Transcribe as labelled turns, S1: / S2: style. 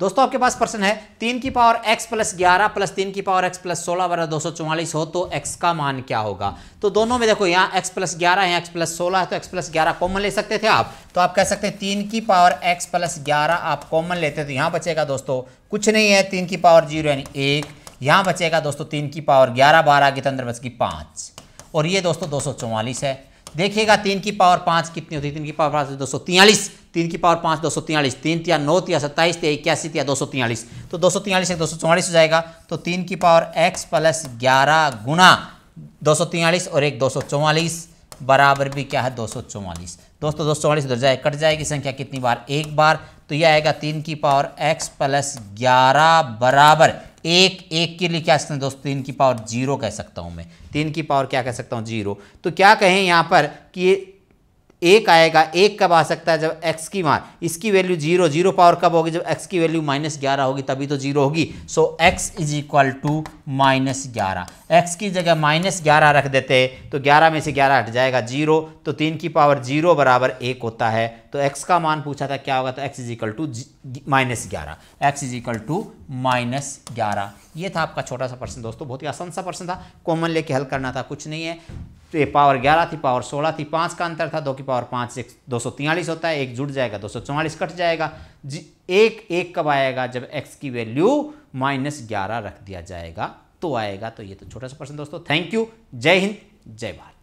S1: दोस्तों आपके पास प्रश्न है तीन की पावर एक्स प्लस ग्यारह प्लस तीन की पावर एक्स प्लस सोलह बारह दो सौ चौवालीस हो तो एक्स का मान क्या होगा तो दोनों में देखो यहाँ एक्स प्लस ग्यारह है एक्स प्लस सोलह है तो एक्स प्लस ग्यारह कॉमन ले सकते थे आप तो आप कह सकते हैं तीन की पावर एक्स प्लस ग्यारह आप कॉमन लेते तो यहाँ बचेगा दोस्तों कुछ नहीं है तीन की पावर जीरो यानी एक यहाँ बचेगा दोस्तों तीन की पावर ग्यारह बारह के अंदर की पाँच और ये दोस्तों दो है देखिएगा तीन की पावर पाँच कितनी होती है तीन की पावर पाँच दो सौ तियालीस तीन की पावर पाँच दो सौ तियालीस तीन तिया नौ तिया सत्ताईस तिया इक्यासी या दो सौ तियालीस तो दो सौ तियालीस एक दो सौ चौवालीस हो जाएगा तो तीन की पावर एक्स प्लस ग्यारह गुना दो सौ तियालीस और एक दो सौ चौवालीस बराबर भी क्या है दो सौ चौवालीस दोस्तों दो सौ चौवालीस उधर जाए कट जाएगी संख्या कितनी बार एक बार तो यह आएगा तीन की पावर एक्स प्लस ग्यारह बराबर एक एक के लिए क्या सकते हैं दोस्तों तीन की पावर जीरो कह सकता हूँ मैं तीन की पावर क्या कह सकता हूँ जीरो तो क्या कहें यहाँ पर कि एक आएगा एक कब आ सकता है जब x की मार इसकी वैल्यू जीरो जीरो पावर कब होगी जब x की वैल्यू माइनस ग्यारह होगी तभी तो जीरो होगी so x is equal to minus ग्यारह एक्स की जगह माइनस ग्यारह रख देते हैं तो ग्यारह में से ग्यारह हट जाएगा जीरो तो तीन की पावर जीरो बराबर एक होता है तो x का मान पूछा था क्या होगा तो x is equal to minus ग्यारह x is equal to minus ग्यारह ये था आपका छोटा सा प्रश्न दोस्तों बहुत ही आसान सा प्रश्न था कॉमन लेके हल करना था कुछ नहीं है तो ये पावर ग्यारह थी पावर सोलह थी पाँच का अंतर था दो की पावर पाँच से दो सौ तियालीस होता है एक जुड़ जाएगा दो सौ चौवालीस कट जाएगा जी एक एक कब आएगा जब एक्स की वैल्यू माइनस ग्यारह रख दिया जाएगा तो आएगा तो ये तो छोटा सा प्रश्न दोस्तों थैंक यू जय हिंद जय भारत